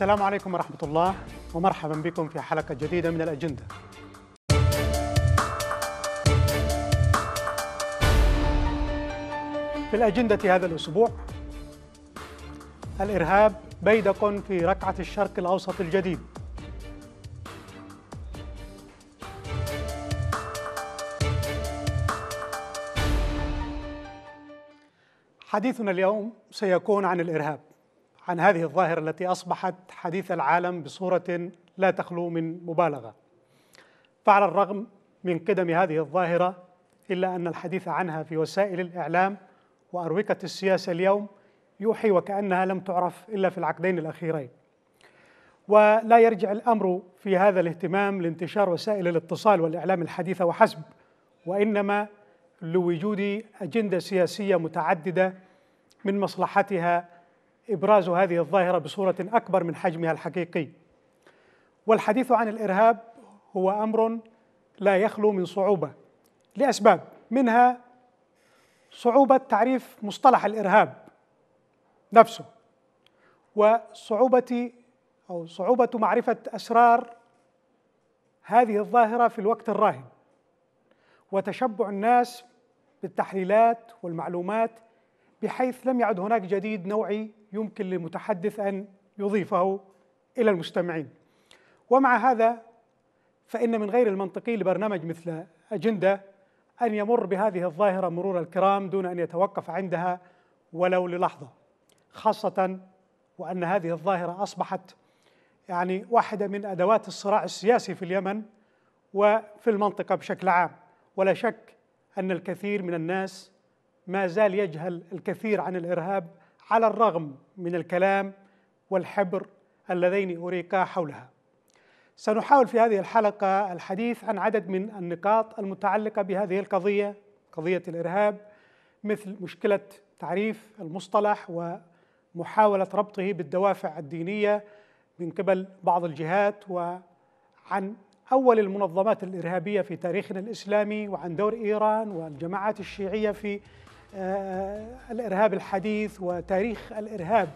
السلام عليكم ورحمة الله ومرحبا بكم في حلقة جديدة من الأجندة في الأجندة هذا الأسبوع الإرهاب بيدق في ركعة الشرق الأوسط الجديد حديثنا اليوم سيكون عن الإرهاب عن هذه الظاهرة التي أصبحت حديث العالم بصورة لا تخلو من مبالغة فعلى الرغم من قدم هذه الظاهرة إلا أن الحديث عنها في وسائل الإعلام وأروقة السياسة اليوم يوحي وكأنها لم تعرف إلا في العقدين الأخيرين ولا يرجع الأمر في هذا الاهتمام لانتشار وسائل الاتصال والإعلام الحديثة وحسب وإنما لوجود أجندة سياسية متعددة من مصلحتها إبراز هذه الظاهرة بصورة أكبر من حجمها الحقيقي والحديث عن الإرهاب هو أمر لا يخلو من صعوبة لأسباب منها صعوبة تعريف مصطلح الإرهاب نفسه وصعوبة أو صعوبة معرفة أسرار هذه الظاهرة في الوقت الراهن وتشبع الناس بالتحليلات والمعلومات بحيث لم يعد هناك جديد نوعي يمكن لمتحدث ان يضيفه الى المستمعين. ومع هذا فان من غير المنطقي لبرنامج مثل اجنده ان يمر بهذه الظاهره مرور الكرام دون ان يتوقف عندها ولو للحظه. خاصه وان هذه الظاهره اصبحت يعني واحده من ادوات الصراع السياسي في اليمن وفي المنطقه بشكل عام ولا شك ان الكثير من الناس ما زال يجهل الكثير عن الارهاب على الرغم من الكلام والحبر اللذين أريقا حولها سنحاول في هذه الحلقة الحديث عن عدد من النقاط المتعلقة بهذه القضية قضية الإرهاب مثل مشكلة تعريف المصطلح ومحاولة ربطه بالدوافع الدينية من قبل بعض الجهات وعن أول المنظمات الإرهابية في تاريخنا الإسلامي وعن دور إيران والجماعات الشيعية في آه، الإرهاب الحديث وتاريخ الإرهاب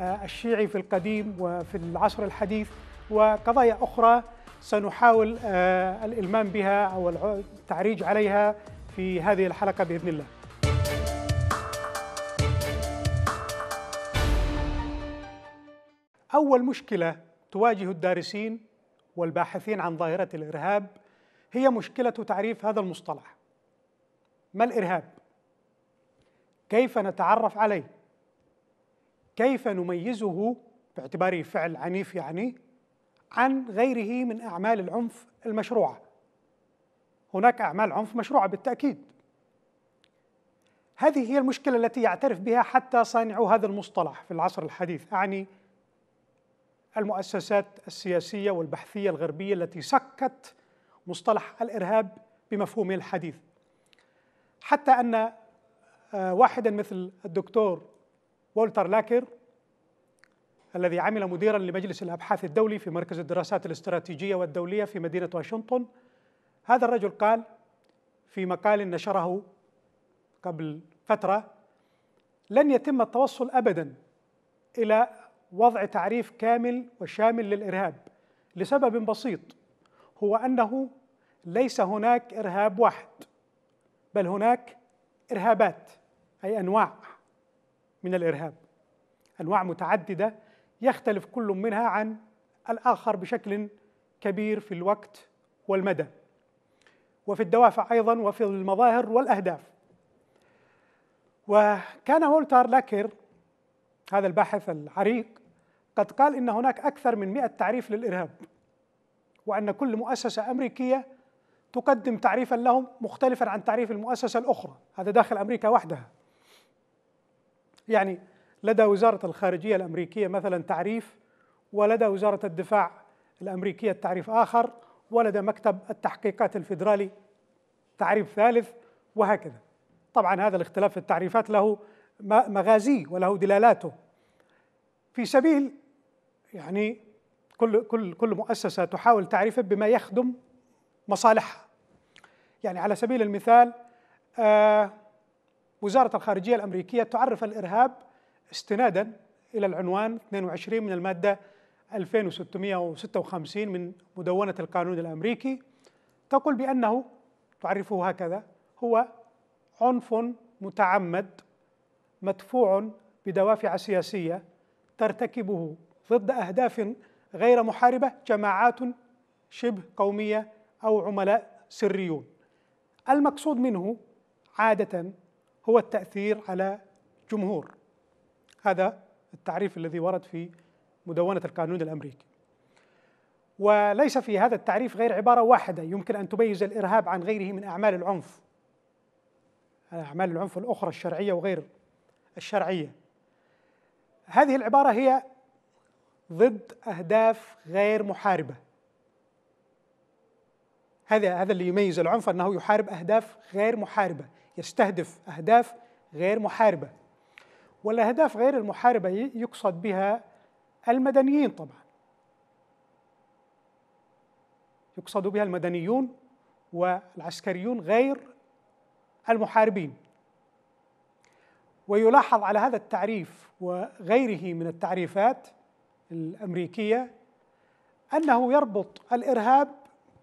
آه، الشيعي في القديم وفي العصر الحديث وقضايا أخرى سنحاول آه، الإلمام بها أو التعريج عليها في هذه الحلقة بإذن الله أول مشكلة تواجه الدارسين والباحثين عن ظاهرة الإرهاب هي مشكلة تعريف هذا المصطلح ما الإرهاب؟ كيف نتعرف عليه كيف نميزه باعتباره فعل عنيف يعني عن غيره من اعمال العنف المشروعه هناك اعمال عنف مشروعه بالتاكيد هذه هي المشكله التي يعترف بها حتى صانعو هذا المصطلح في العصر الحديث اعني المؤسسات السياسيه والبحثيه الغربيه التي سكت مصطلح الارهاب بمفهومه الحديث حتى ان آه، واحدا مثل الدكتور والتر لاكر الذي عمل مديرا لمجلس الابحاث الدولي في مركز الدراسات الاستراتيجيه والدوليه في مدينه واشنطن هذا الرجل قال في مقال نشره قبل فتره لن يتم التوصل ابدا الى وضع تعريف كامل وشامل للارهاب لسبب بسيط هو انه ليس هناك ارهاب واحد بل هناك إرهابات أي أنواع من الإرهاب أنواع متعددة يختلف كل منها عن الآخر بشكل كبير في الوقت والمدى وفي الدوافع أيضا وفي المظاهر والأهداف وكان وولتر لاكر هذا الباحث العريق قد قال إن هناك أكثر من مئة تعريف للإرهاب وأن كل مؤسسة أمريكية تقدم تعريفا لهم مختلفا عن تعريف المؤسسة الأخرى هذا داخل أمريكا وحدها يعني لدى وزارة الخارجية الأمريكية مثلا تعريف ولدى وزارة الدفاع الأمريكية تعريف آخر ولدى مكتب التحقيقات الفيدرالي تعريف ثالث وهكذا طبعا هذا الاختلاف في التعريفات له مغازيه وله دلالاته في سبيل يعني كل كل كل مؤسسه تحاول تعريفه بما يخدم مصالحها يعني على سبيل المثال آه، وزارة الخارجية الأمريكية تعرف الإرهاب استنادا إلى العنوان 22 من المادة 2656 من مدونة القانون الأمريكي تقول بأنه تعرفه هكذا هو عنف متعمد مدفوع بدوافع سياسية ترتكبه ضد أهداف غير محاربة جماعات شبه قومية أو عملاء سريون المقصود منه عادة هو التأثير على جمهور هذا التعريف الذي ورد في مدونة القانون الأمريكي وليس في هذا التعريف غير عبارة واحدة يمكن أن تميز الإرهاب عن غيره من أعمال العنف أعمال العنف الأخرى الشرعية وغير الشرعية هذه العبارة هي ضد أهداف غير محاربة هذا هذا اللي يميز العنف انه يحارب اهداف غير محاربه يستهدف اهداف غير محاربه والاهداف غير المحاربه يقصد بها المدنيين طبعا يقصد بها المدنيون والعسكريون غير المحاربين ويلاحظ على هذا التعريف وغيره من التعريفات الامريكيه انه يربط الارهاب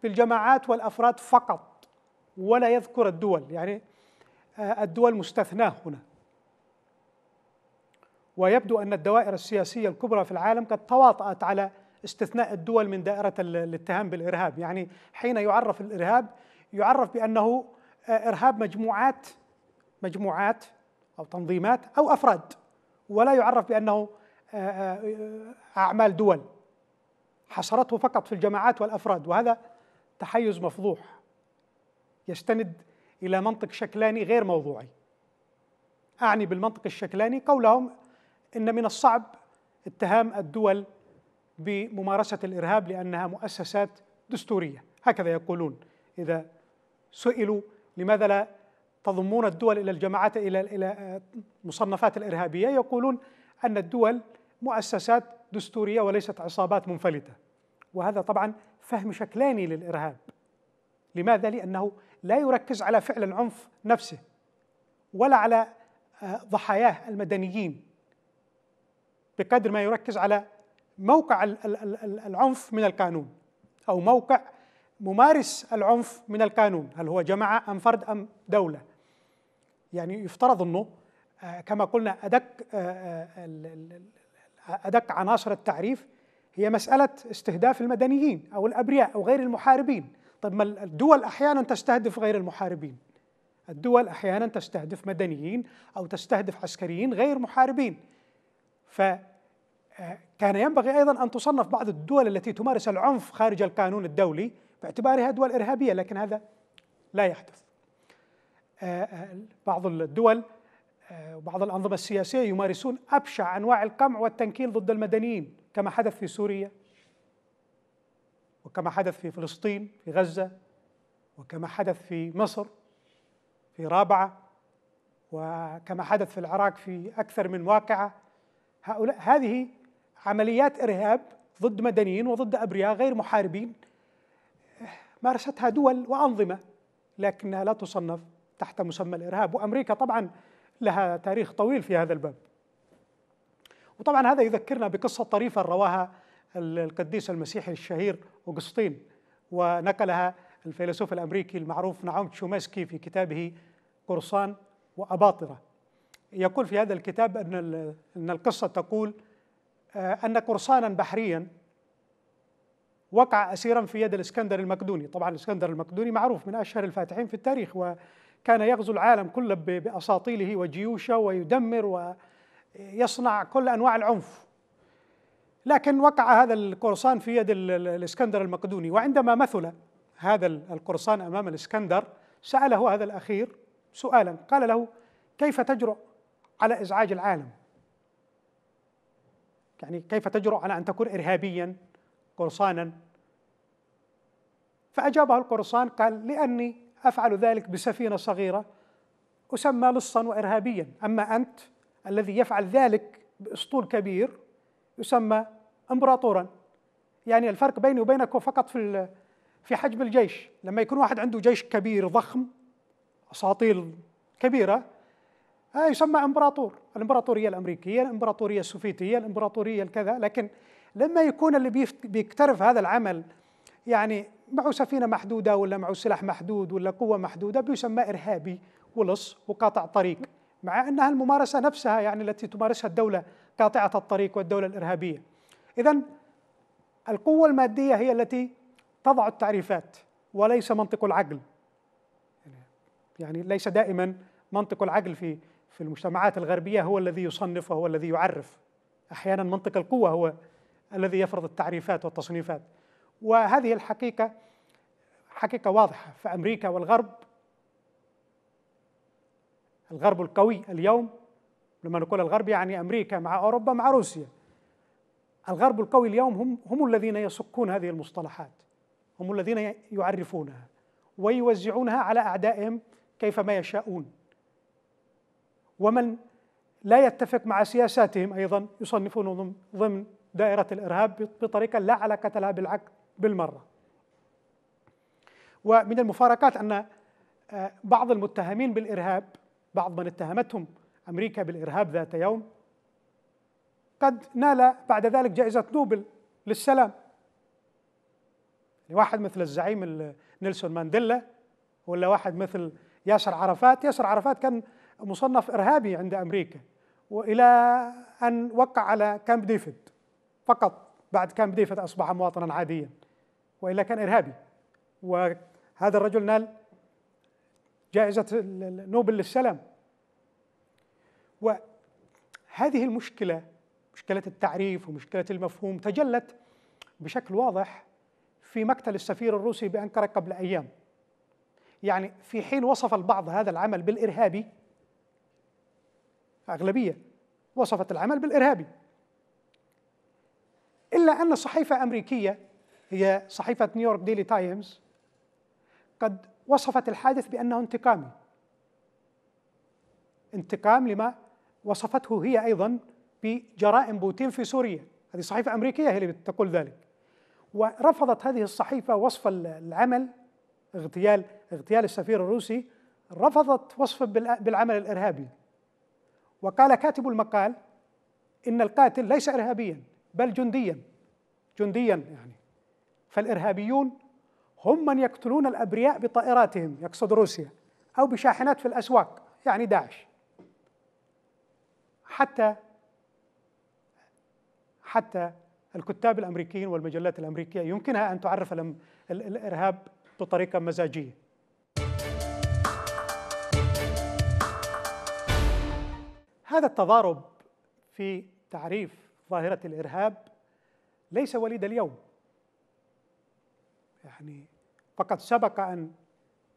بالجماعات والافراد فقط ولا يذكر الدول يعني آه، الدول مستثناه هنا ويبدو ان الدوائر السياسيه الكبرى في العالم قد تواطات على استثناء الدول من دائره الاتهام بالارهاب يعني حين يعرف الارهاب يعرف بانه آه، ارهاب مجموعات مجموعات او تنظيمات او افراد ولا يعرف بانه آه، اعمال دول حصرته فقط في الجماعات والافراد وهذا تحيز مفضوح يستند الى منطق شكلاني غير موضوعي اعني بالمنطق الشكلاني قولهم ان من الصعب اتهام الدول بممارسه الارهاب لانها مؤسسات دستوريه هكذا يقولون اذا سئلوا لماذا لا تضمون الدول الى الجماعات الى الى مصنفات الارهابيه يقولون ان الدول مؤسسات دستوريه وليست عصابات منفلته وهذا طبعا فهم شكلاني للإرهاب لماذا؟ لأنه لا يركز على فعل العنف نفسه ولا على آه، ضحاياه المدنيين بقدر ما يركز على موقع العنف من القانون أو موقع ممارس العنف من القانون هل هو جماعة أم فرد أم دولة يعني يفترض أنه آه، كما قلنا أدق آه، أدق عناصر التعريف هي مسألة استهداف المدنيين أو الأبرياء أو غير المحاربين طيب ما الدول أحيانا تستهدف غير المحاربين الدول أحيانا تستهدف مدنيين أو تستهدف عسكريين غير محاربين ف آه، كان ينبغي ايضا ان تصنف بعض الدول التي تمارس العنف خارج القانون الدولي باعتبارها دول ارهابيه لكن هذا لا يحدث. آه، آه، بعض الدول وبعض الانظمه السياسيه يمارسون ابشع انواع القمع والتنكيل ضد المدنيين كما حدث في سوريا وكما حدث في فلسطين في غزة وكما حدث في مصر في رابعة وكما حدث في العراق في أكثر من واقعة هؤلاء هذه عمليات إرهاب ضد مدنيين وضد أبرياء غير محاربين مارستها دول وأنظمة لكنها لا تصنف تحت مسمى الإرهاب وأمريكا طبعا لها تاريخ طويل في هذا الباب وطبعا هذا يذكرنا بقصة طريفة رواها القديس المسيحي الشهير أوغسطين ونقلها الفيلسوف الأمريكي المعروف نعوم تشومسكي في كتابه قرصان وأباطرة يقول في هذا الكتاب أن, أن القصة تقول آه، أن قرصانا بحريا وقع أسيرا في يد الإسكندر المقدوني طبعا الإسكندر المقدوني معروف من أشهر الفاتحين في التاريخ وكان يغزو العالم كله بأساطيله وجيوشه ويدمر يصنع كل انواع العنف لكن وقع هذا القرصان في يد الاسكندر المقدوني وعندما مثل هذا القرصان امام الاسكندر ساله هذا الاخير سؤالا قال له كيف تجرؤ على ازعاج العالم يعني كيف تجرؤ على ان تكون ارهابيا قرصانا فاجابه القرصان قال لاني افعل ذلك بسفينه صغيره اسمى لصا وارهابيا اما انت الذي يفعل ذلك باسطول كبير يسمى امبراطورا يعني الفرق بيني وبينك هو فقط في في حجم الجيش لما يكون واحد عنده جيش كبير ضخم اساطيل كبيره آه يسمى امبراطور الامبراطوريه الامريكيه الامبراطوريه السوفيتيه الامبراطوريه الكذا لكن لما يكون اللي بيكترف هذا العمل يعني معه سفينه محدوده ولا معه سلاح محدود ولا قوه محدوده بيسمى ارهابي ولص وقاطع طريق مع انها الممارسه نفسها يعني التي تمارسها الدوله قاطعه الطريق والدوله الارهابيه. اذا القوه الماديه هي التي تضع التعريفات وليس منطق العقل. يعني ليس دائما منطق العقل في في المجتمعات الغربيه هو الذي يصنف وهو الذي يعرف. احيانا منطق القوه هو الذي يفرض التعريفات والتصنيفات. وهذه الحقيقه حقيقه واضحه فامريكا والغرب الغرب القوي اليوم لما نقول الغرب يعني امريكا مع اوروبا مع روسيا الغرب القوي اليوم هم هم الذين يصكون هذه المصطلحات هم الذين يعرفونها ويوزعونها على اعدائهم كيفما يشاءون ومن لا يتفق مع سياساتهم ايضا يصنفونهم ضمن دائره الارهاب بطريقه لا علاقه لها بالعقل بالمره ومن المفارقات ان آه، بعض المتهمين بالارهاب بعض من اتهمتهم امريكا بالارهاب ذات يوم قد نال بعد ذلك جائزه نوبل للسلام يعني واحد مثل الزعيم نيلسون مانديلا ولا واحد مثل ياسر عرفات ياسر عرفات كان مصنف ارهابي عند امريكا والى ان وقع على كامب ديفيد فقط بعد كامب ديفيد اصبح مواطنا عاديا والا كان ارهابي وهذا الرجل نال جائزة نوبل للسلام وهذه المشكلة مشكلة التعريف ومشكلة المفهوم تجلت بشكل واضح في مقتل السفير الروسي بأنقرة قبل أيام يعني في حين وصف البعض هذا العمل بالإرهابي أغلبية وصفت العمل بالإرهابي إلا أن صحيفة أمريكية هي صحيفة نيويورك ديلي تايمز قد وصفت الحادث بأنه انتقامي انتقام لما وصفته هي أيضا بجرائم بوتين في سوريا هذه صحيفة أمريكية هي اللي تقول ذلك ورفضت هذه الصحيفة وصف العمل اغتيال اغتيال السفير الروسي رفضت وصفه بالعمل الإرهابي وقال كاتب المقال إن القاتل ليس إرهابيا بل جنديا جنديا يعني فالإرهابيون هم من يقتلون الابرياء بطائراتهم يقصد روسيا او بشاحنات في الاسواق يعني داعش حتى حتى الكتاب الامريكيين والمجلات الامريكيه يمكنها ان تعرف الارهاب بطريقه مزاجيه. هذا التضارب في تعريف ظاهره الارهاب ليس وليد اليوم. يعني فقد سبق أن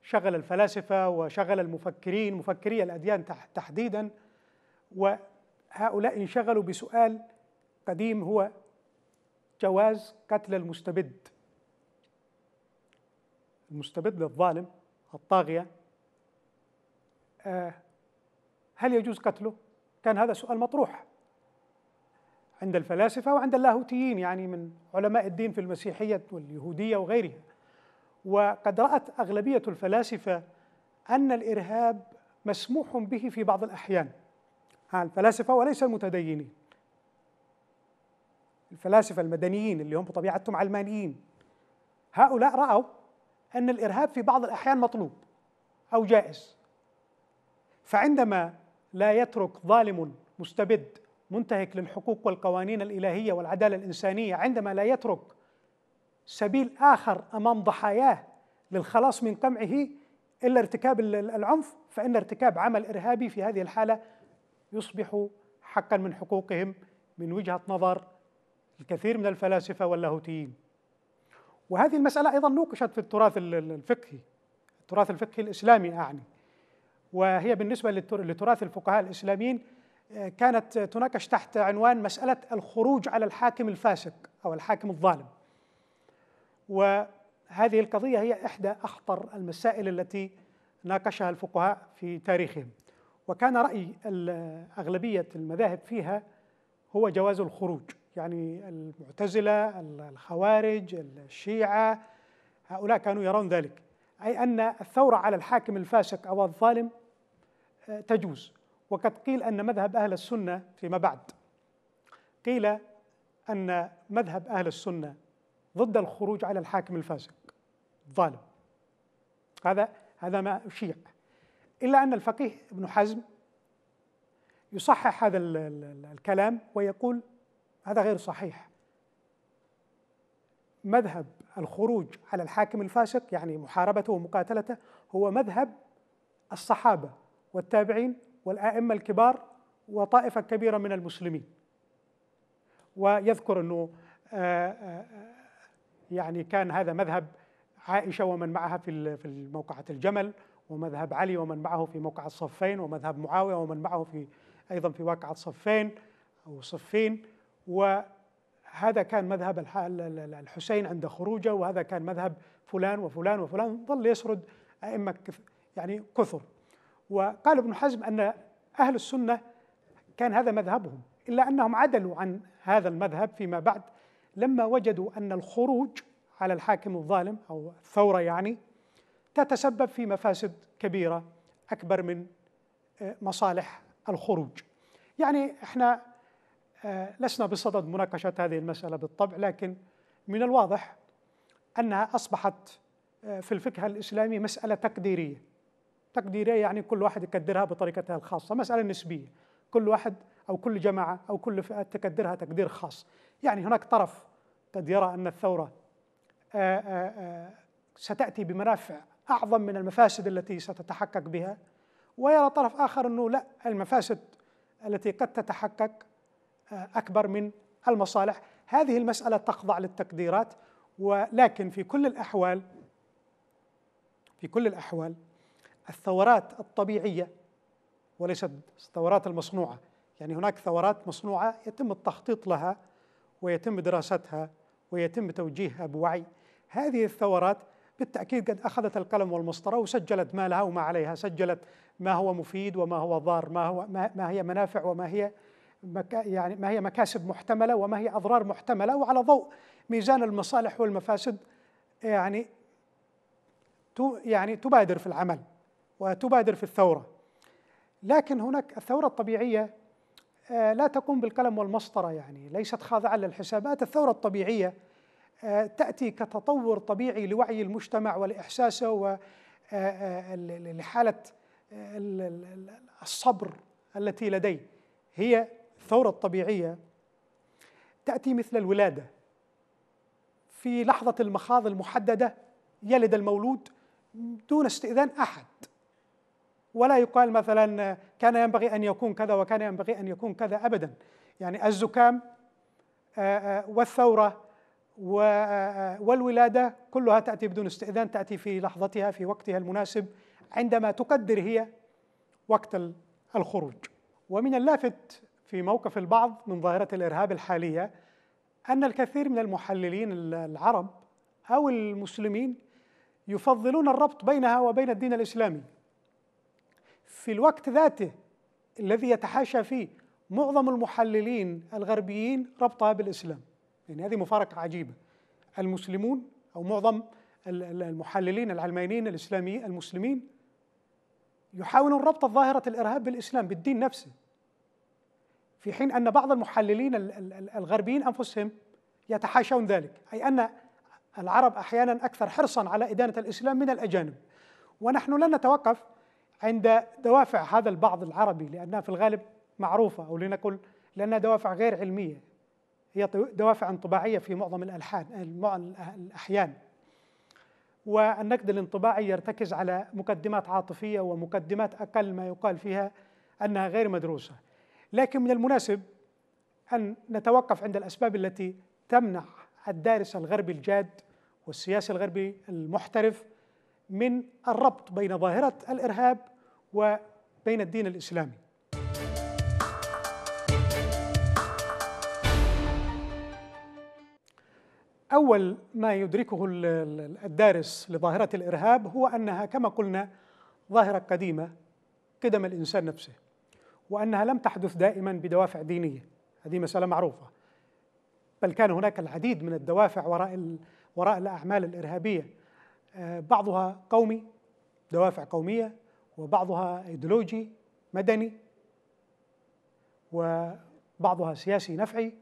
شغل الفلاسفة وشغل المفكرين مفكري الأديان تحديدا وهؤلاء انشغلوا بسؤال قديم هو جواز قتل المستبد المستبد الظالم الطاغية آه، هل يجوز قتله؟ كان هذا سؤال مطروح عند الفلاسفة وعند اللاهوتيين يعني من علماء الدين في المسيحية واليهودية وغيرها وقد رأت أغلبية الفلاسفة أن الإرهاب مسموح به في بعض الأحيان الفلاسفة وليس المتدينين الفلاسفة المدنيين اللي هم بطبيعتهم علمانيين هؤلاء رأوا أن الإرهاب في بعض الأحيان مطلوب أو جائز فعندما لا يترك ظالم مستبد منتهك للحقوق والقوانين الإلهية والعدالة الإنسانية عندما لا يترك سبيل آخر أمام ضحاياه للخلاص من قمعه إلا ارتكاب العنف فإن ارتكاب عمل إرهابي في هذه الحالة يصبح حقا من حقوقهم من وجهة نظر الكثير من الفلاسفة واللاهوتيين وهذه المسألة أيضا نوقشت في التراث الفقهي التراث الفقهي الإسلامي أعني وهي بالنسبة لتراث الفقهاء الإسلاميين آه، كانت تناقش تحت عنوان مسألة الخروج على الحاكم الفاسق أو الحاكم الظالم وهذه القضية هي إحدى أخطر المسائل التي ناقشها الفقهاء في تاريخهم وكان رأي أغلبية المذاهب فيها هو جواز الخروج يعني المعتزلة الخوارج الشيعة هؤلاء كانوا يرون ذلك أي أن الثورة على الحاكم الفاسق أو الظالم آه، تجوز وقد قيل أن مذهب أهل السنة فيما بعد قيل أن مذهب أهل السنة ضد الخروج على الحاكم الفاسق الظالم هذا هذا ما اشيع إلا أن الفقيه ابن حزم يصحح هذا الكلام ويقول هذا غير صحيح مذهب الخروج على الحاكم الفاسق يعني محاربته ومقاتلته هو مذهب الصحابة والتابعين والآئمة الكبار وطائفة كبيرة من المسلمين ويذكر أنه آه، آه، آه، يعني كان هذا مذهب عائشة ومن معها في في موقعة الجمل ومذهب علي ومن معه في موقع الصفين ومذهب معاوية ومن معه في أيضا في واقعة صفين أو صفين وهذا كان مذهب الحسين عند خروجه وهذا كان مذهب فلان وفلان وفلان ظل يسرد أئمة يعني كثر وقال ابن حزم أن أهل السنة كان هذا مذهبهم إلا أنهم عدلوا عن هذا المذهب فيما بعد لما وجدوا أن الخروج على الحاكم الظالم أو الثورة يعني تتسبب في مفاسد كبيرة أكبر من آه، مصالح الخروج يعني احنا آه، لسنا بصدد مناقشة هذه المسألة بالطبع لكن من الواضح أنها أصبحت آه، في الفقه الإسلامي مسألة تقديرية تقديرية يعني كل واحد يقدرها بطريقتها الخاصة مسألة نسبية كل واحد أو كل جماعة أو كل فئة تقدرها تقدير خاص يعني هناك طرف قد يرى ان الثوره آه، آه، آه، ستاتي بمنافع اعظم من المفاسد التي ستتحقق بها ويرى طرف اخر انه لا المفاسد التي قد تتحقق اكبر من المصالح هذه المساله تخضع للتقديرات ولكن في كل الاحوال في كل الاحوال الثورات الطبيعيه وليست الثورات المصنوعه يعني هناك ثورات مصنوعه يتم التخطيط لها ويتم دراستها ويتم توجيهها بوعي هذه الثورات بالتأكيد قد أخذت القلم والمسطرة وسجلت ما لها وما عليها سجلت ما هو مفيد وما هو ضار ما, هو ما هي منافع وما هي يعني ما هي مكاسب محتملة وما هي أضرار محتملة وعلى ضوء ميزان المصالح والمفاسد يعني يعني تبادر في العمل وتبادر في الثورة لكن هناك الثورة الطبيعية آه، لا تقوم بالقلم والمسطرة يعني ليست خاضعة للحسابات الثورة الطبيعية آه، تأتي كتطور طبيعي لوعي المجتمع ولإحساسه ولحالة آه، الصبر التي لديه هي الثورة الطبيعية تأتي مثل الولادة في لحظة المخاض المحددة يلد المولود دون استئذان أحد ولا يقال مثلا كان ينبغي ان يكون كذا وكان ينبغي ان يكون كذا ابدا يعني الزكام آه، آه، والثوره آه، والولاده كلها تاتي بدون استئذان تاتي في لحظتها في وقتها المناسب عندما تقدر هي وقت الخروج ومن اللافت في موقف البعض من ظاهره الارهاب الحاليه ان الكثير من المحللين العرب او المسلمين يفضلون الربط بينها وبين الدين الاسلامي في الوقت ذاته الذي يتحاشى فيه معظم المحللين الغربيين ربطها بالاسلام يعني هذه مفارقه عجيبه المسلمون او معظم المحللين العلمانيين الاسلاميين المسلمين يحاولون ربط ظاهره الارهاب بالاسلام بالدين نفسه في حين ان بعض المحللين الغربيين انفسهم يتحاشون ذلك اي ان العرب احيانا اكثر حرصا على ادانه الاسلام من الاجانب ونحن لن نتوقف عند دوافع هذا البعض العربي لأنها في الغالب معروفة أو لنقل لأنها دوافع غير علمية هي دوافع انطباعية في معظم الألحان الأحيان والنقد الانطباعي يرتكز على مقدمات عاطفية ومقدمات أقل ما يقال فيها أنها غير مدروسة لكن من المناسب أن نتوقف عند الأسباب التي تمنع الدارس الغربي الجاد والسياسي الغربي المحترف من الربط بين ظاهرة الإرهاب وبين الدين الإسلامي أول ما يدركه الدارس لظاهرة الإرهاب هو أنها كما قلنا ظاهرة قديمة قدم الإنسان نفسه وأنها لم تحدث دائما بدوافع دينية هذه مسألة معروفة بل كان هناك العديد من الدوافع وراء وراء الأعمال الإرهابية بعضها قومي دوافع قوميه وبعضها ايديولوجي مدني وبعضها سياسي نفعي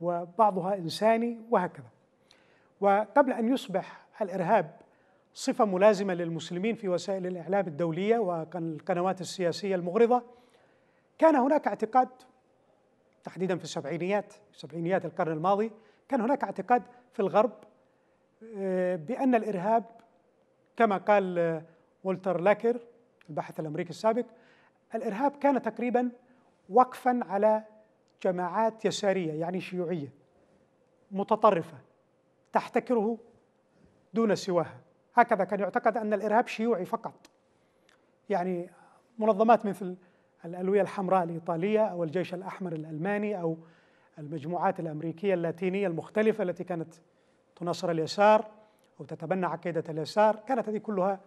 وبعضها انساني وهكذا وقبل ان يصبح الارهاب صفه ملازمه للمسلمين في وسائل الاعلام الدوليه والقنوات السياسيه المغرضه كان هناك اعتقاد تحديدا في السبعينيات سبعينيات القرن الماضي كان هناك اعتقاد في الغرب آه، بأن الإرهاب كما قال ولتر لاكر الباحث الامريكي السابق الارهاب كان تقريبا وقفا على جماعات يساريه يعني شيوعيه متطرفه تحتكره دون سواها هكذا كان يعتقد ان الارهاب شيوعي فقط يعني منظمات مثل الالويه الحمراء الايطاليه او الجيش الاحمر الالماني او المجموعات الامريكيه اللاتينيه المختلفه التي كانت تناصر اليسار أو تتبنى عقيدة اليسار كانت هذه كلها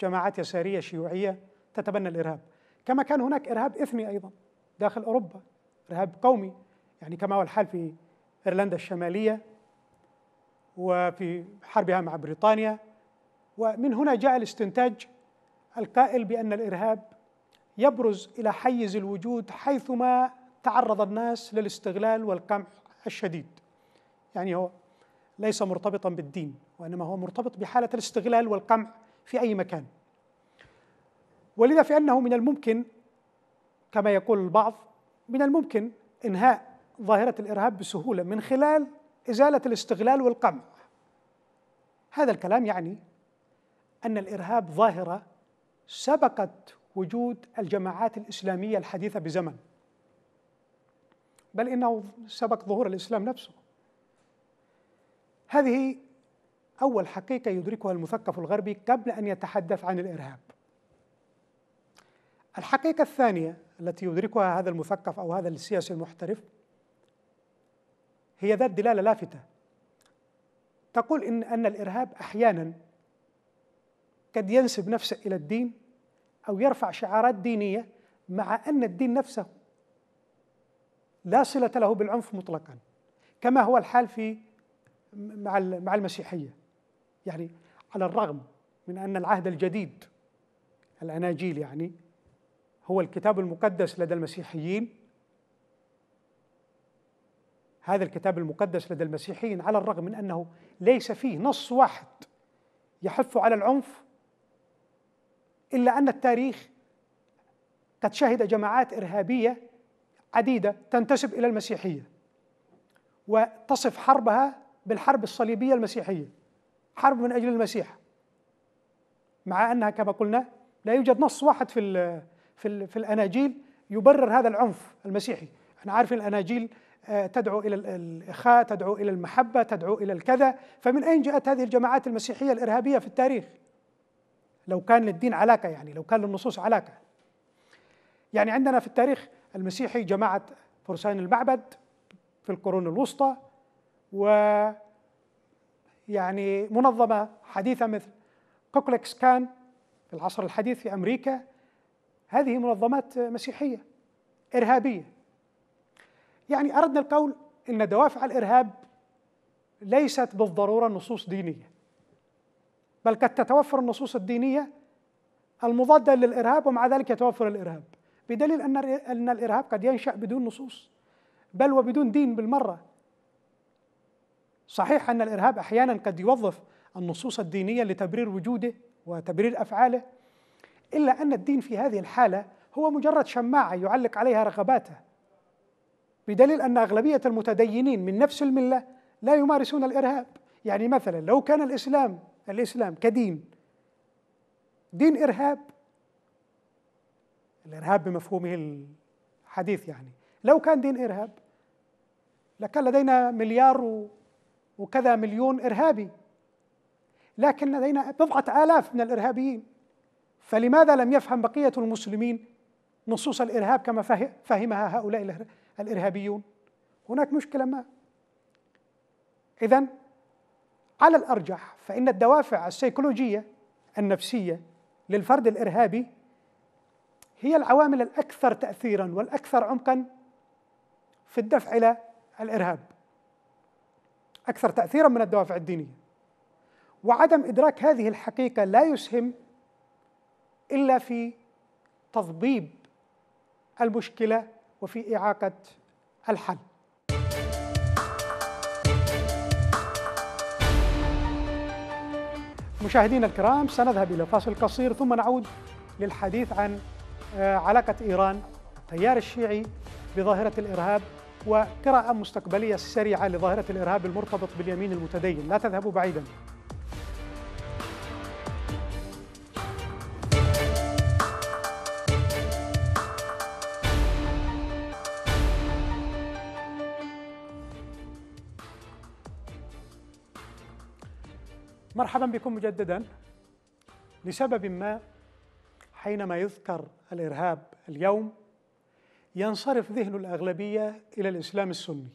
جماعات يسارية شيوعية تتبنى الإرهاب كما كان هناك إرهاب إثني أيضا داخل أوروبا إرهاب قومي يعني كما هو الحال في إيرلندا الشمالية وفي حربها مع بريطانيا ومن هنا جاء الاستنتاج القائل بأن الإرهاب يبرز إلى حيز الوجود حيثما تعرض الناس للاستغلال والقمع الشديد يعني هو ليس مرتبطا بالدين وانما هو مرتبط بحاله الاستغلال والقمع في اي مكان ولذا فانه من الممكن كما يقول البعض من الممكن انهاء ظاهره الارهاب بسهوله من خلال ازاله الاستغلال والقمع هذا الكلام يعني ان الارهاب ظاهره سبقت وجود الجماعات الاسلاميه الحديثه بزمن بل انه سبق ظهور الاسلام نفسه هذه أول حقيقة يدركها المثقف الغربي قبل أن يتحدث عن الإرهاب الحقيقة الثانية التي يدركها هذا المثقف أو هذا السياسي المحترف هي ذات دلالة لافتة تقول إن أن الإرهاب أحيانا قد ينسب نفسه إلى الدين أو يرفع شعارات دينية مع أن الدين نفسه لا صلة له بالعنف مطلقا كما هو الحال في مع مع المسيحيه يعني على الرغم من ان العهد الجديد الاناجيل يعني هو الكتاب المقدس لدى المسيحيين هذا الكتاب المقدس لدى المسيحيين على الرغم من انه ليس فيه نص واحد يحث على العنف الا ان التاريخ قد شهد جماعات ارهابيه عديده تنتسب الى المسيحيه وتصف حربها بالحرب الصليبيه المسيحيه حرب من اجل المسيح مع انها كما قلنا لا يوجد نص واحد في الـ في الـ في الاناجيل يبرر هذا العنف المسيحي احنا عارفين الاناجيل آه، تدعو الى الاخاء تدعو الى المحبه تدعو الى الكذا فمن اين جاءت هذه الجماعات المسيحيه الارهابيه في التاريخ لو كان للدين علاقه يعني لو كان للنصوص علاقه يعني عندنا في التاريخ المسيحي جماعه فرسان المعبد في القرون الوسطى و يعني منظمة حديثة مثل كوكلكس كان في العصر الحديث في أمريكا هذه منظمات مسيحية إرهابية يعني أردنا القول أن دوافع الإرهاب ليست بالضرورة نصوص دينية بل قد تتوفر النصوص الدينية المضادة للإرهاب ومع ذلك يتوفر الإرهاب بدليل أن الإرهاب قد ينشأ بدون نصوص بل وبدون دين بالمرة صحيح أن الإرهاب أحيانا قد يوظف النصوص الدينية لتبرير وجوده وتبرير أفعاله إلا أن الدين في هذه الحالة هو مجرد شماعة يعلق عليها رغباته بدليل أن أغلبية المتدينين من نفس الملة لا يمارسون الإرهاب يعني مثلا لو كان الإسلام الإسلام كدين دين إرهاب الإرهاب بمفهومه الحديث يعني لو كان دين إرهاب لكان لدينا مليار و وكذا مليون إرهابي لكن لدينا بضعة آلاف من الإرهابيين فلماذا لم يفهم بقية المسلمين نصوص الإرهاب كما فهمها هؤلاء الإرهابيون هناك مشكلة ما إذا على الأرجح فإن الدوافع السيكولوجية النفسية للفرد الإرهابي هي العوامل الأكثر تأثيرا والأكثر عمقا في الدفع إلى الإرهاب أكثر تأثيرا من الدوافع الدينية وعدم إدراك هذه الحقيقة لا يسهم إلا في تضبيب المشكلة وفي إعاقة الحل مشاهدينا الكرام سنذهب إلى فاصل قصير ثم نعود للحديث عن آه، علاقة إيران تيار الشيعي بظاهرة الإرهاب وقراءة مستقبلية سريعة لظاهرة الإرهاب المرتبط باليمين المتدين لا تذهبوا بعيدا مرحبا بكم مجددا لسبب ما حينما يذكر الارهاب اليوم ينصرف ذهن الاغلبيه الى الاسلام السني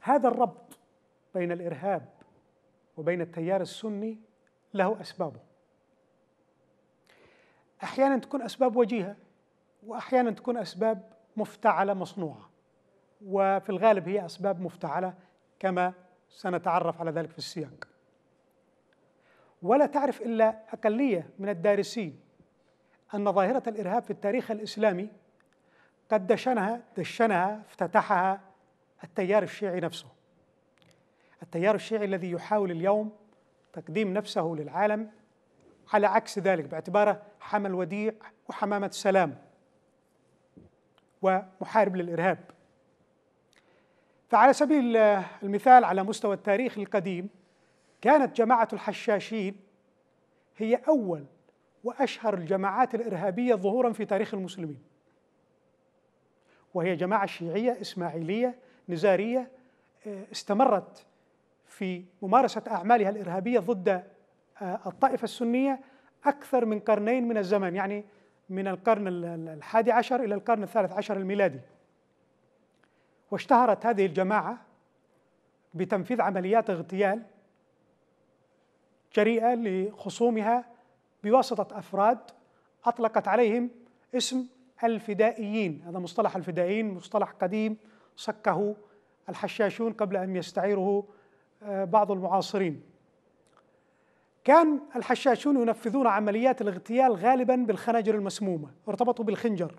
هذا الربط بين الارهاب وبين التيار السني له اسبابه احيانا تكون اسباب وجيهه واحيانا تكون اسباب مفتعله مصنوعه وفي الغالب هي اسباب مفتعله كما سنتعرف على ذلك في السياق ولا تعرف الا اقليه من الدارسين أن ظاهرة الإرهاب في التاريخ الإسلامي قد دشنها دشنها افتتحها التيار الشيعي نفسه التيار الشيعي الذي يحاول اليوم تقديم نفسه للعالم على عكس ذلك باعتباره حمل وديع وحمامة سلام ومحارب للإرهاب فعلى سبيل المثال على مستوى التاريخ القديم كانت جماعة الحشاشين هي أول وأشهر الجماعات الإرهابية ظهورا في تاريخ المسلمين وهي جماعة شيعية إسماعيلية نزارية آه، استمرت في ممارسة أعمالها الإرهابية ضد آه، الطائفة السنية أكثر من قرنين من الزمن يعني من القرن الحادي عشر إلى القرن الثالث عشر الميلادي واشتهرت هذه الجماعة بتنفيذ عمليات اغتيال جريئة لخصومها بواسطة أفراد أطلقت عليهم اسم الفدائيين هذا مصطلح الفدائيين مصطلح قديم صكه الحشاشون قبل أن يستعيره آه، بعض المعاصرين كان الحشاشون ينفذون عمليات الاغتيال غالبا بالخناجر المسمومة ارتبطوا بالخنجر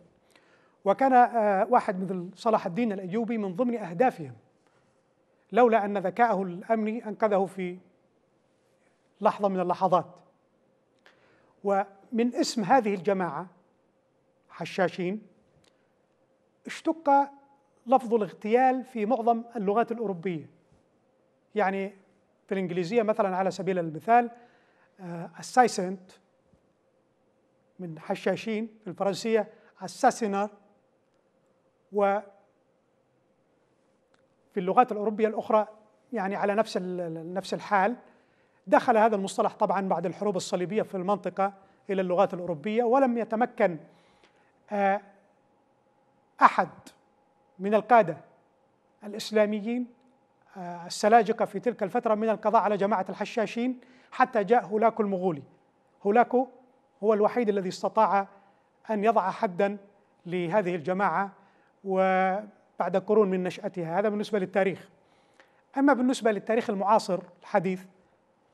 وكان آه، واحد مثل صلاح الدين الأيوبي من ضمن أهدافهم لولا أن ذكاءه الأمني أنقذه في لحظة من اللحظات ومن اسم هذه الجماعة حشاشين اشتق لفظ الاغتيال في معظم اللغات الأوروبية يعني في الإنجليزية مثلا على سبيل المثال السايسنت آه، من حشاشين في الفرنسية الساسينر و في اللغات الأوروبية الأخرى يعني على نفس نفس الحال دخل هذا المصطلح طبعا بعد الحروب الصليبية في المنطقة إلى اللغات الأوروبية ولم يتمكن آه، أحد من القادة الإسلاميين آه، السلاجقة في تلك الفترة من القضاء على جماعة الحشاشين حتى جاء هولاكو المغولي هولاكو هو الوحيد الذي استطاع أن يضع حدا لهذه الجماعة وبعد قرون من نشأتها هذا بالنسبة للتاريخ أما بالنسبة للتاريخ المعاصر الحديث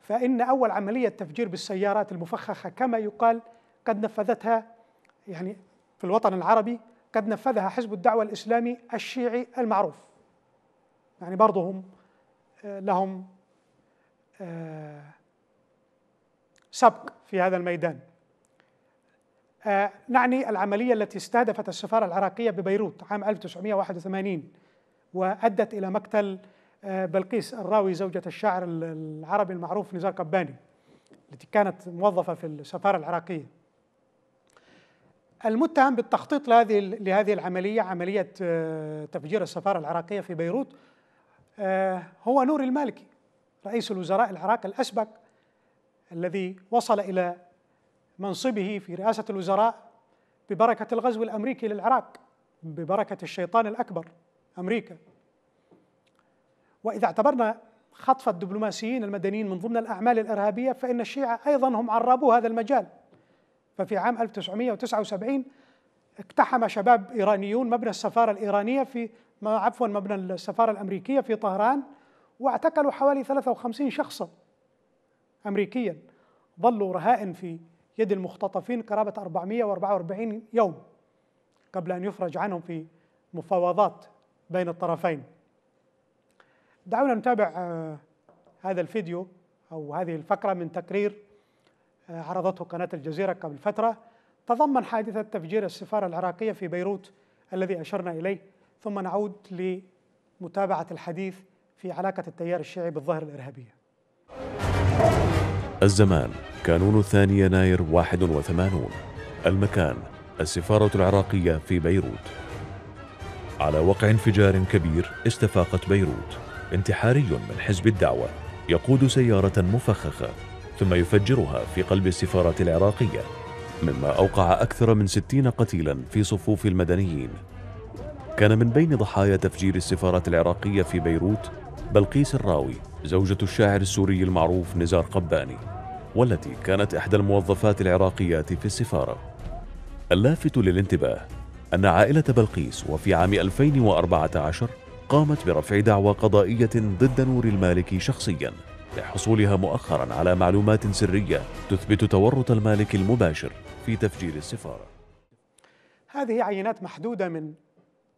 فإن أول عملية تفجير بالسيارات المفخخة كما يقال قد نفذتها يعني في الوطن العربي قد نفذها حزب الدعوة الإسلامي الشيعي المعروف يعني برضه هم آه، لهم آه، سبق في هذا الميدان آه، نعني العملية التي استهدفت السفارة العراقية ببيروت عام 1981 وأدت إلى مقتل بلقيس الراوي زوجة الشاعر العربي المعروف نزار قباني التي كانت موظفة في السفارة العراقية المتهم بالتخطيط لهذه لهذه العملية عملية آه، تفجير السفارة العراقية في بيروت آه، هو نور المالكي رئيس الوزراء العراقي الأسبق الذي وصل إلى منصبه في رئاسة الوزراء ببركة الغزو الأمريكي للعراق ببركة الشيطان الأكبر أمريكا واذا اعتبرنا خطف الدبلوماسيين المدنيين من ضمن الاعمال الارهابيه فان الشيعه ايضا هم عربوا هذا المجال ففي عام 1979 اقتحم شباب ايرانيون مبنى السفاره الايرانيه في عفوا مبنى السفاره الامريكيه في طهران واعتقلوا حوالي 53 شخصا امريكيا ظلوا رهائن في يد المختطفين قرابه 444 يوم قبل ان يفرج عنهم في مفاوضات بين الطرفين دعونا نتابع آه، هذا الفيديو أو هذه الفقرة من تقرير آه، عرضته قناة الجزيرة قبل فترة تضمن حادثة تفجير السفارة العراقية في بيروت الذي أشرنا إليه ثم نعود لمتابعة الحديث في علاقة التيار الشيعي بالظاهرة الإرهابية الزمان كانون الثاني يناير 81 المكان السفارة العراقية في بيروت على وقع انفجار كبير استفاقت بيروت انتحاري من حزب الدعوة يقود سيارة مفخخة ثم يفجرها في قلب السفارة العراقية مما أوقع أكثر من ستين قتيلا في صفوف المدنيين كان من بين ضحايا تفجير السفارة العراقية في بيروت بلقيس الراوي زوجة الشاعر السوري المعروف نزار قباني والتي كانت إحدى الموظفات العراقيات في السفارة اللافت للانتباه أن عائلة بلقيس وفي عام 2014 قامت برفع دعوى قضائية ضد نور المالكي شخصيا لحصولها مؤخرا على معلومات سرية تثبت تورط المالك المباشر في تفجير السفارة هذه عينات محدودة من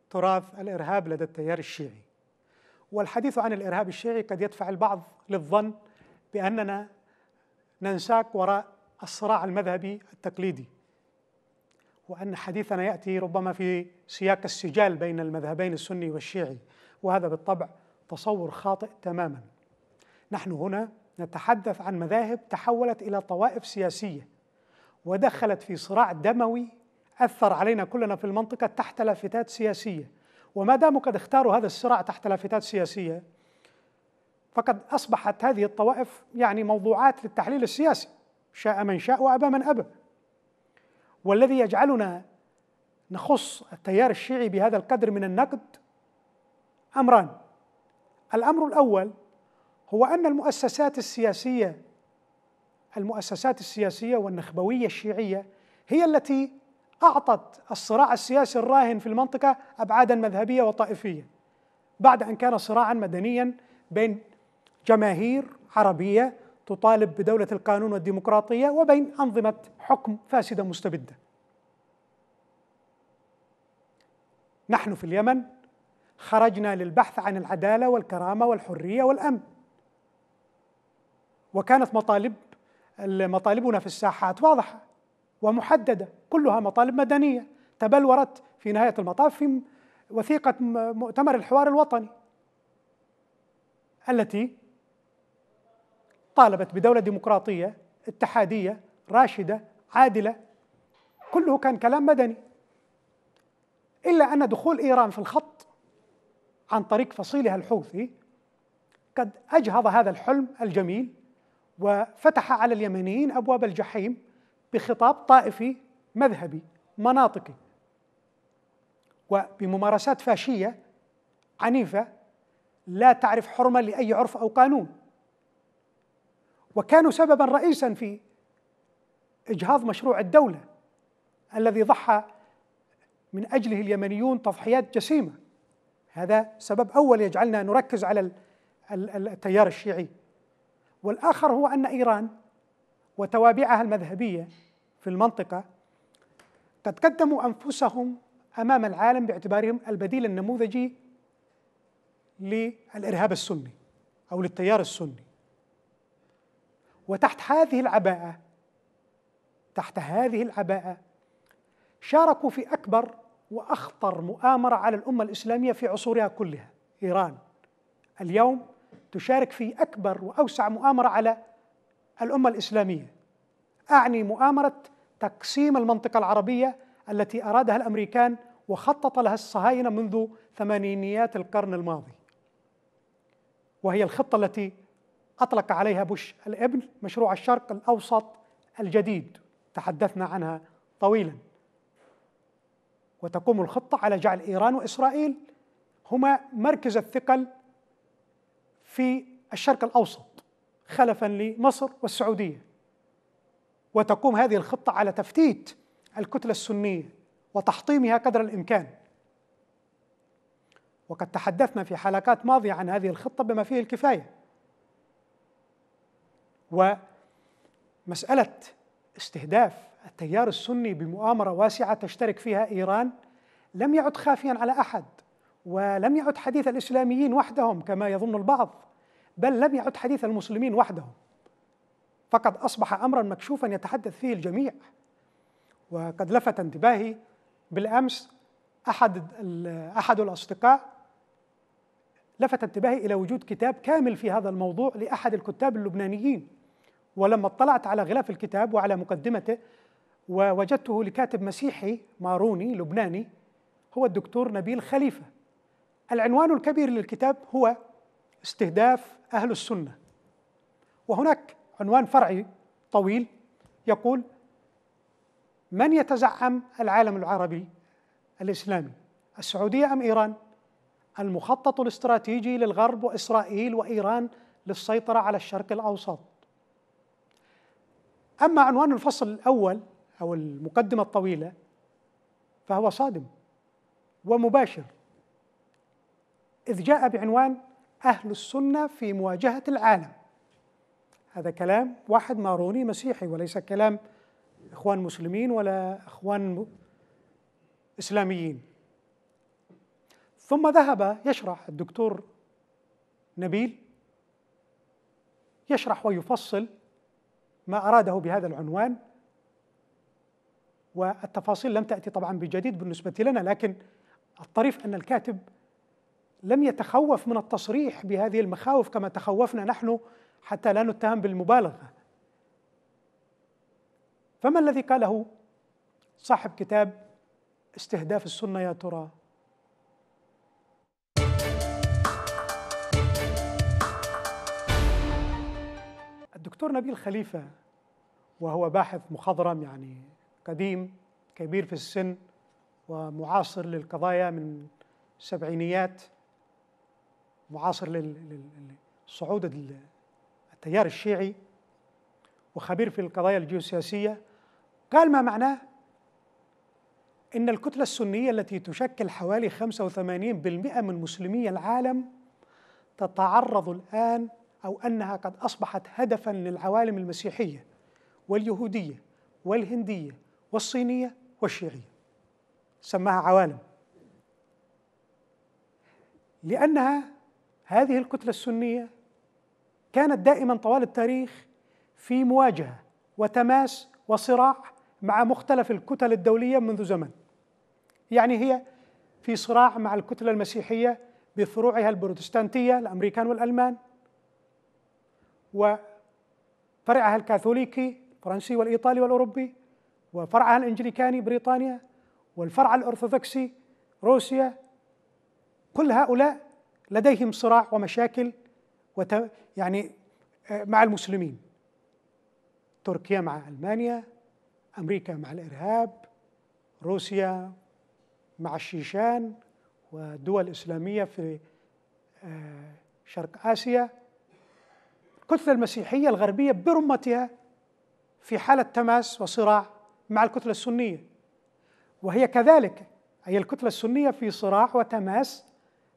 تراث الإرهاب لدى التيار الشيعي والحديث عن الإرهاب الشيعي قد يدفع البعض للظن بأننا ننساك وراء الصراع المذهبي التقليدي وأن حديثنا يأتي ربما في سياق السجال بين المذهبين السني والشيعي وهذا بالطبع تصور خاطئ تماما نحن هنا نتحدث عن مذاهب تحولت الى طوائف سياسيه ودخلت في صراع دموي اثر علينا كلنا في المنطقه تحت لافتات سياسيه وما داموا قد اختاروا هذا الصراع تحت لافتات سياسيه فقد اصبحت هذه الطوائف يعني موضوعات للتحليل السياسي شاء من شاء وابى من ابى والذي يجعلنا نخص التيار الشيعي بهذا القدر من النقد امران الامر الاول هو ان المؤسسات السياسيه المؤسسات السياسيه والنخبويه الشيعيه هي التي اعطت الصراع السياسي الراهن في المنطقه ابعادا مذهبيه وطائفيه بعد ان كان صراعا مدنيا بين جماهير عربيه تطالب بدوله القانون والديمقراطيه وبين انظمه حكم فاسده مستبده نحن في اليمن خرجنا للبحث عن العداله والكرامه والحريه والامن وكانت مطالب مطالبنا في الساحات واضحه ومحدده كلها مطالب مدنيه تبلورت في نهايه المطاف في وثيقه مؤتمر الحوار الوطني التي طالبت بدوله ديمقراطيه اتحاديه راشده عادله كله كان كلام مدني الا ان دخول ايران في الخط عن طريق فصيلها الحوثي قد أجهض هذا الحلم الجميل وفتح على اليمنيين أبواب الجحيم بخطاب طائفي مذهبي مناطقي وبممارسات فاشية عنيفة لا تعرف حرمة لأي عرف أو قانون وكانوا سببا رئيسا في إجهاض مشروع الدولة الذي ضحى من أجله اليمنيون تضحيات جسيمة هذا سبب أول يجعلنا نركز على التيار الشيعي والآخر هو أن إيران وتوابعها المذهبية في المنطقة قد قدموا أنفسهم أمام العالم باعتبارهم البديل النموذجي للإرهاب السني أو للتيار السني وتحت هذه العباءة تحت هذه العباءة شاركوا في أكبر واخطر مؤامره على الامه الاسلاميه في عصورها كلها ايران اليوم تشارك في اكبر واوسع مؤامره على الامه الاسلاميه اعني مؤامره تقسيم المنطقه العربيه التي ارادها الامريكان وخطط لها الصهاينه منذ ثمانينيات القرن الماضي وهي الخطه التي اطلق عليها بوش الابن مشروع الشرق الاوسط الجديد تحدثنا عنها طويلا وتقوم الخطة على جعل إيران وإسرائيل هما مركز الثقل في الشرق الأوسط خلفا لمصر والسعودية وتقوم هذه الخطة على تفتيت الكتلة السنية وتحطيمها قدر الإمكان وقد تحدثنا في حلقات ماضية عن هذه الخطة بما فيه الكفاية ومسألة استهداف التيار السني بمؤامرة واسعة تشترك فيها إيران لم يعد خافيا على أحد ولم يعد حديث الإسلاميين وحدهم كما يظن البعض بل لم يعد حديث المسلمين وحدهم فقد أصبح أمرا مكشوفا يتحدث فيه الجميع وقد لفت انتباهي بالأمس أحد أحد الأصدقاء لفت انتباهي إلى وجود كتاب كامل في هذا الموضوع لأحد الكتاب اللبنانيين ولما اطلعت على غلاف الكتاب وعلى مقدمته ووجدته لكاتب مسيحي ماروني لبناني هو الدكتور نبيل خليفه العنوان الكبير للكتاب هو استهداف اهل السنه وهناك عنوان فرعي طويل يقول من يتزعم العالم العربي الاسلامي السعوديه ام ايران المخطط الاستراتيجي للغرب واسرائيل وايران للسيطره على الشرق الاوسط اما عنوان الفصل الاول أو المقدمة الطويلة فهو صادم ومباشر إذ جاء بعنوان أهل السنة في مواجهة العالم هذا كلام واحد ماروني مسيحي وليس كلام إخوان مسلمين ولا إخوان إسلاميين ثم ذهب يشرح الدكتور نبيل يشرح ويفصل ما أراده بهذا العنوان والتفاصيل لم تأتي طبعا بجديد بالنسبة لنا لكن الطريف أن الكاتب لم يتخوف من التصريح بهذه المخاوف كما تخوفنا نحن حتى لا نتهم بالمبالغة فما الذي قاله صاحب كتاب استهداف السنة يا ترى الدكتور نبيل خليفة وهو باحث مخضرم يعني قديم كبير في السن ومعاصر للقضايا من السبعينيات معاصر للصعود التيار الشيعي وخبير في القضايا الجيوسياسية قال ما معناه إن الكتلة السنية التي تشكل حوالي 85% من مسلمي العالم تتعرض الآن أو أنها قد أصبحت هدفا للعوالم المسيحية واليهودية والهندية والصينية والشيعية سماها عوالم لأنها هذه الكتلة السنية كانت دائما طوال التاريخ في مواجهة وتماس وصراع مع مختلف الكتل الدولية منذ زمن يعني هي في صراع مع الكتلة المسيحية بفروعها البروتستانتية الأمريكان والألمان وفرعها الكاثوليكي الفرنسي والإيطالي والأوروبي وفرعها الانجليكاني بريطانيا والفرع الارثوذكسي روسيا كل هؤلاء لديهم صراع ومشاكل وت... يعني آه، مع المسلمين تركيا مع المانيا امريكا مع الارهاب روسيا مع الشيشان ودول اسلاميه في آه، شرق اسيا الكتله المسيحيه الغربيه برمتها في حاله تماس وصراع مع الكتلة السنية وهي كذلك أي الكتلة السنية في صراع وتماس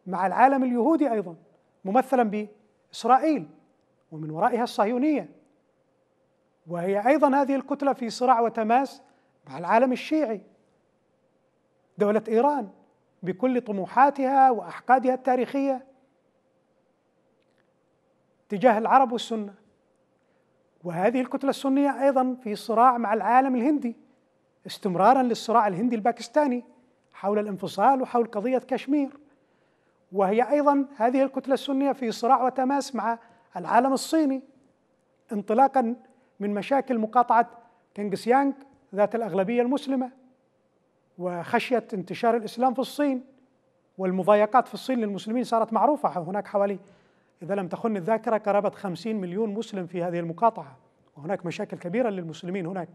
مع العالم اليهودي أيضا ممثلا بإسرائيل ومن ورائها الصهيونية وهي أيضا هذه الكتلة في صراع وتماس مع العالم الشيعي دولة إيران بكل طموحاتها وأحقادها التاريخية تجاه العرب والسنة وهذه الكتلة السنية أيضا في صراع مع العالم الهندي استمرارا للصراع الهندي الباكستاني حول الانفصال وحول قضية كشمير وهي أيضا هذه الكتلة السنية في صراع وتماس مع العالم الصيني انطلاقا من مشاكل مقاطعة كينغس يانغ ذات الأغلبية المسلمة وخشية انتشار الإسلام في الصين والمضايقات في الصين للمسلمين صارت معروفة هناك حوالي إذا لم تخن الذاكرة قرابة 50 مليون مسلم في هذه المقاطعة وهناك مشاكل كبيرة للمسلمين هناك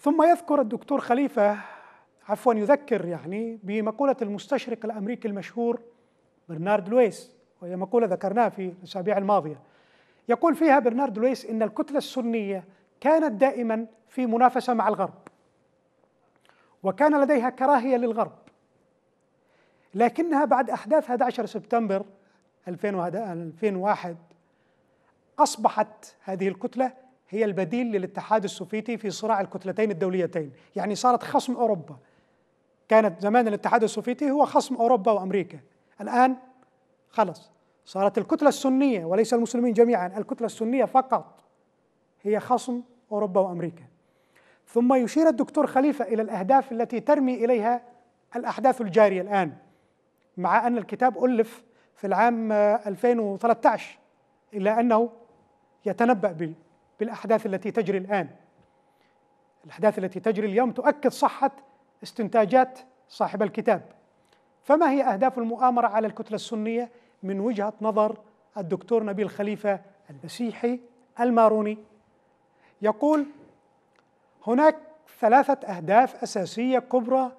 ثم يذكر الدكتور خليفة عفوا يذكر يعني بمقولة المستشرق الأمريكي المشهور برنارد لويس وهي مقولة ذكرناها في الأسابيع الماضية يقول فيها برنارد لويس إن الكتلة السنية كانت دائما في منافسة مع الغرب وكان لديها كراهية للغرب لكنها بعد أحداث 11 سبتمبر 2001 أصبحت هذه الكتلة هي البديل للاتحاد السوفيتي في صراع الكتلتين الدوليتين يعني صارت خصم أوروبا كانت زمان الاتحاد السوفيتي هو خصم أوروبا وأمريكا الآن خلص صارت الكتلة السنية وليس المسلمين جميعا الكتلة السنية فقط هي خصم أوروبا وأمريكا ثم يشير الدكتور خليفة إلى الأهداف التي ترمي إليها الأحداث الجارية الآن مع أن الكتاب ألف في العام 2013 آه، إلا أنه يتنبأ بالاحداث التي تجري الان. الاحداث التي تجري اليوم تؤكد صحه استنتاجات صاحب الكتاب. فما هي اهداف المؤامره على الكتله السنيه من وجهه نظر الدكتور نبيل خليفه المسيحي الماروني؟ يقول هناك ثلاثه اهداف اساسيه كبرى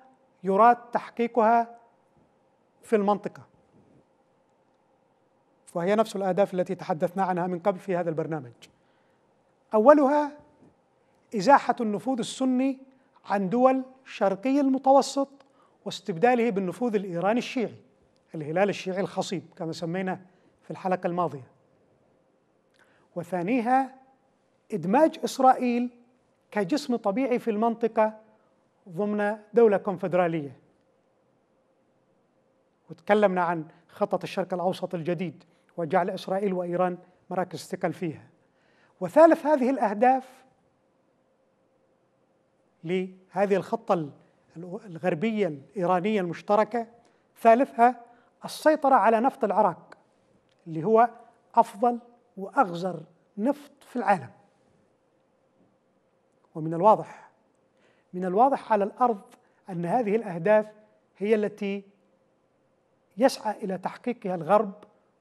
يراد تحقيقها في المنطقه. وهي نفس الاهداف التي تحدثنا عنها من قبل في هذا البرنامج. أولها إزاحة النفوذ السني عن دول شرقي المتوسط واستبداله بالنفوذ الإيراني الشيعي الهلال الشيعي الخصيب كما سمينا في الحلقة الماضية وثانيها إدماج إسرائيل كجسم طبيعي في المنطقة ضمن دولة كونفدرالية وتكلمنا عن خطط الشرق الأوسط الجديد وجعل إسرائيل وإيران مراكز ثقل فيها وثالث هذه الاهداف لهذه الخطه الغربيه الايرانيه المشتركه ثالثها السيطره على نفط العراق اللي هو افضل واغزر نفط في العالم ومن الواضح من الواضح على الارض ان هذه الاهداف هي التي يسعى الى تحقيقها الغرب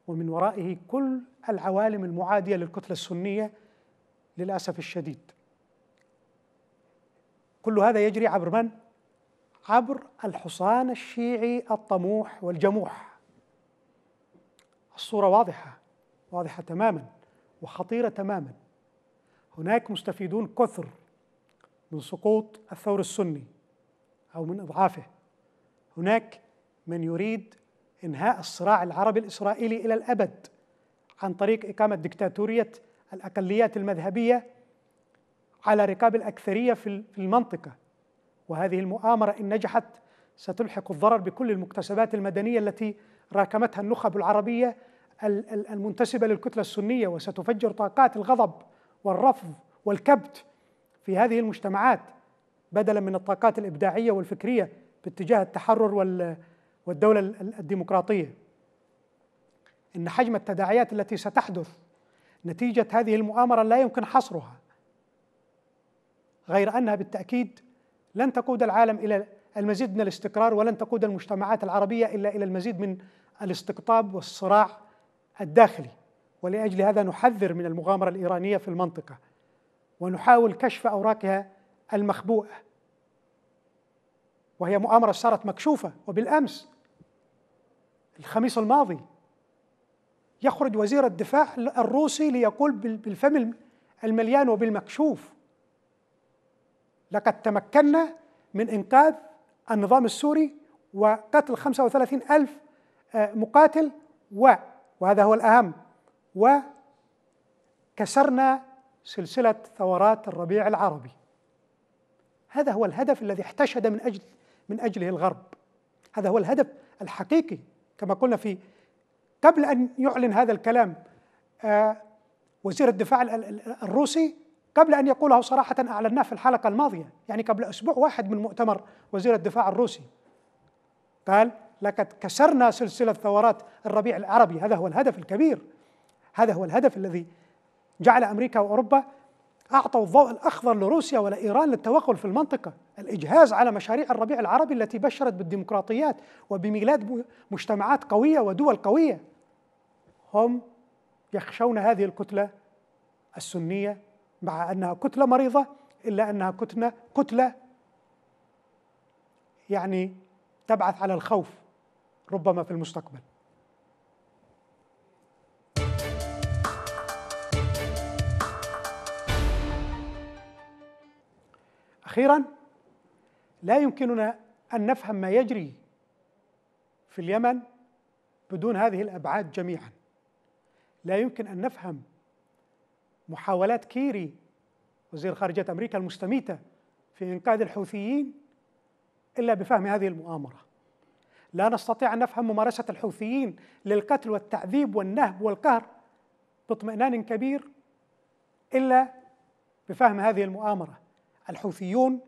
ومن ورائه كل العوالم المعاديه للكتله السنيه للاسف الشديد كل هذا يجري عبر من عبر الحصان الشيعي الطموح والجموح الصوره واضحه واضحه تماما وخطيره تماما هناك مستفيدون كثر من سقوط الثور السني او من اضعافه هناك من يريد انهاء الصراع العربي الاسرائيلي الى الابد عن طريق اقامه دكتاتوريه الأقليات المذهبية على رقاب الأكثرية في المنطقة وهذه المؤامرة إن نجحت ستلحق الضرر بكل المكتسبات المدنية التي راكمتها النخب العربية المنتسبة للكتلة السنية وستفجر طاقات الغضب والرفض والكبت في هذه المجتمعات بدلا من الطاقات الإبداعية والفكرية باتجاه التحرر والدولة الديمقراطية إن حجم التداعيات التي ستحدث نتيجة هذه المؤامرة لا يمكن حصرها غير أنها بالتأكيد لن تقود العالم إلى المزيد من الاستقرار ولن تقود المجتمعات العربية إلا إلى المزيد من الاستقطاب والصراع الداخلي ولأجل هذا نحذر من المغامرة الإيرانية في المنطقة ونحاول كشف أوراقها المخبوءة وهي مؤامرة صارت مكشوفة وبالأمس الخميس الماضي يخرج وزير الدفاع الروسي ليقول بالفم المليان وبالمكشوف لقد تمكنا من إنقاذ النظام السوري وقتل 35 ألف آه، مقاتل و وهذا هو الأهم وكسرنا سلسلة ثورات الربيع العربي هذا هو الهدف الذي احتشد من أجل من أجله الغرب هذا هو الهدف الحقيقي كما قلنا في قبل ان يعلن هذا الكلام آه، وزير الدفاع الروسي قبل ان يقوله صراحه اعلناه في الحلقه الماضيه يعني قبل اسبوع واحد من مؤتمر وزير الدفاع الروسي قال لقد كسرنا سلسله ثورات الربيع العربي هذا هو الهدف الكبير هذا هو الهدف الذي جعل امريكا واوروبا أعطوا الضوء الأخضر لروسيا ولإيران للتوغل في المنطقة الإجهاز على مشاريع الربيع العربي التي بشرت بالديمقراطيات وبميلاد مجتمعات قوية ودول قوية هم يخشون هذه الكتلة السنية مع أنها كتلة مريضة إلا أنها كتلة كتلة يعني تبعث على الخوف ربما في المستقبل أخيرا لا يمكننا أن نفهم ما يجري في اليمن بدون هذه الأبعاد جميعا لا يمكن أن نفهم محاولات كيري وزير خارجية أمريكا المستميتة في إنقاذ الحوثيين إلا بفهم هذه المؤامرة لا نستطيع أن نفهم ممارسة الحوثيين للقتل والتعذيب والنهب والقهر باطمئنان كبير إلا بفهم هذه المؤامرة الحوثيون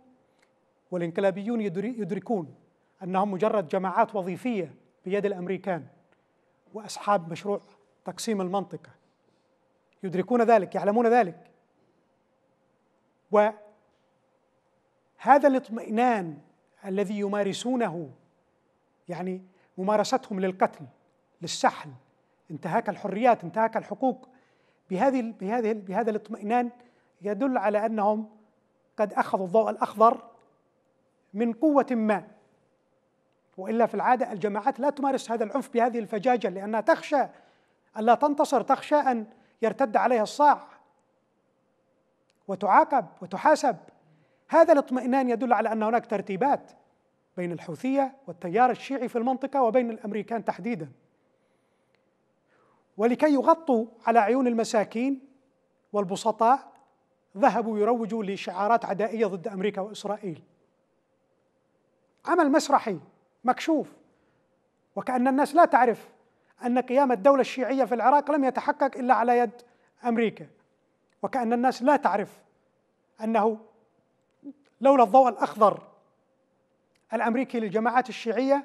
والانقلابيون يدركون أنهم مجرد جماعات وظيفية بيد الأمريكان وأصحاب مشروع تقسيم المنطقة يدركون ذلك يعلمون ذلك وهذا الاطمئنان الذي يمارسونه يعني ممارستهم للقتل للسحل انتهاك الحريات انتهاك الحقوق بهذه بهذه بهذا الاطمئنان يدل على انهم قد اخذوا الضوء الاخضر من قوه ما والا في العاده الجماعات لا تمارس هذا العنف بهذه الفجاجه لانها تخشى أن لا تنتصر تخشى ان يرتد عليها الصاع وتعاقب وتحاسب هذا الاطمئنان يدل على ان هناك ترتيبات بين الحوثيه والتيار الشيعي في المنطقه وبين الامريكان تحديدا ولكي يغطوا على عيون المساكين والبسطاء ذهبوا يروجوا لشعارات عدائيه ضد امريكا واسرائيل عمل مسرحي مكشوف وكأن الناس لا تعرف أن قيام الدولة الشيعية في العراق لم يتحقق إلا على يد أمريكا وكأن الناس لا تعرف أنه لولا الضوء الأخضر الأمريكي للجماعات الشيعية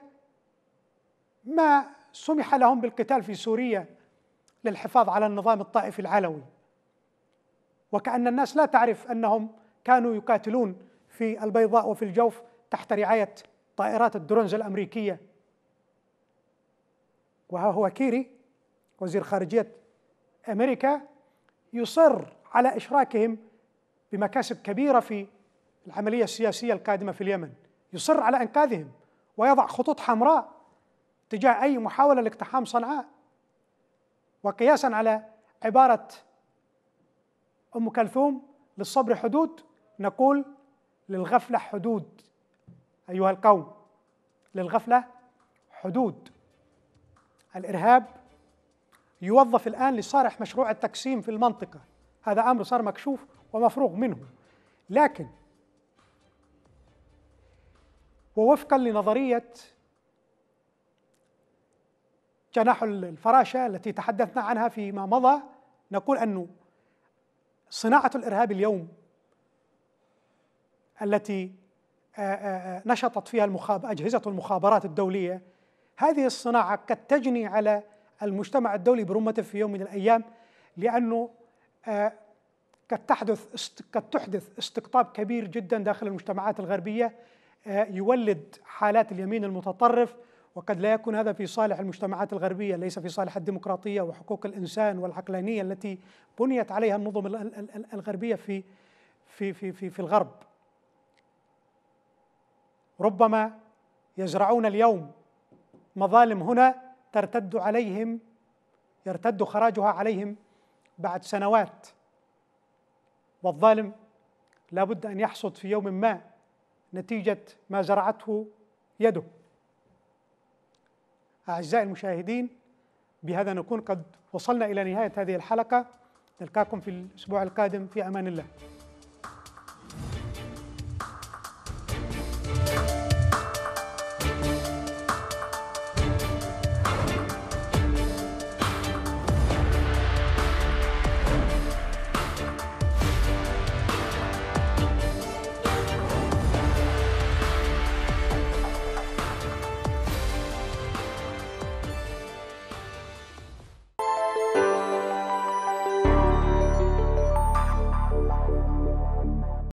ما سمح لهم بالقتال في سوريا للحفاظ على النظام الطائفي العلوي وكأن الناس لا تعرف أنهم كانوا يقاتلون في البيضاء وفي الجوف تحت رعاية طائرات الدرونز الأمريكية وها هو كيري وزير خارجية أمريكا يصر على إشراكهم بمكاسب كبيرة في العملية السياسية القادمة في اليمن يصر على إنقاذهم ويضع خطوط حمراء تجاه أي محاولة لاقتحام صنعاء وقياسا على عبارة ام كلثوم للصبر حدود نقول للغفله حدود ايها القوم للغفله حدود الارهاب يوظف الان لصالح مشروع التقسيم في المنطقه هذا امر صار مكشوف ومفروغ منه لكن ووفقا لنظريه جناح الفراشه التي تحدثنا عنها فيما مضى نقول انه صناعه الارهاب اليوم التي آه، آه، آه، نشطت فيها المخاب اجهزه المخابرات الدوليه هذه الصناعه قد تجني على المجتمع الدولي برمته في يوم من الايام لانه قد تحدث قد تحدث استقطاب كبير جدا داخل المجتمعات الغربيه يولد حالات اليمين المتطرف وقد لا يكون هذا في صالح المجتمعات الغربية ليس في صالح الديمقراطية وحقوق الإنسان والعقلانية التي بنيت عليها النظم الغربية في في في في, في الغرب ربما يزرعون اليوم مظالم هنا ترتد عليهم يرتد خراجها عليهم بعد سنوات والظالم لابد ان يحصد في يوم ما نتيجه ما زرعته يده أعزائي المشاهدين بهذا نكون قد وصلنا إلى نهاية هذه الحلقة نلقاكم في الأسبوع القادم في أمان الله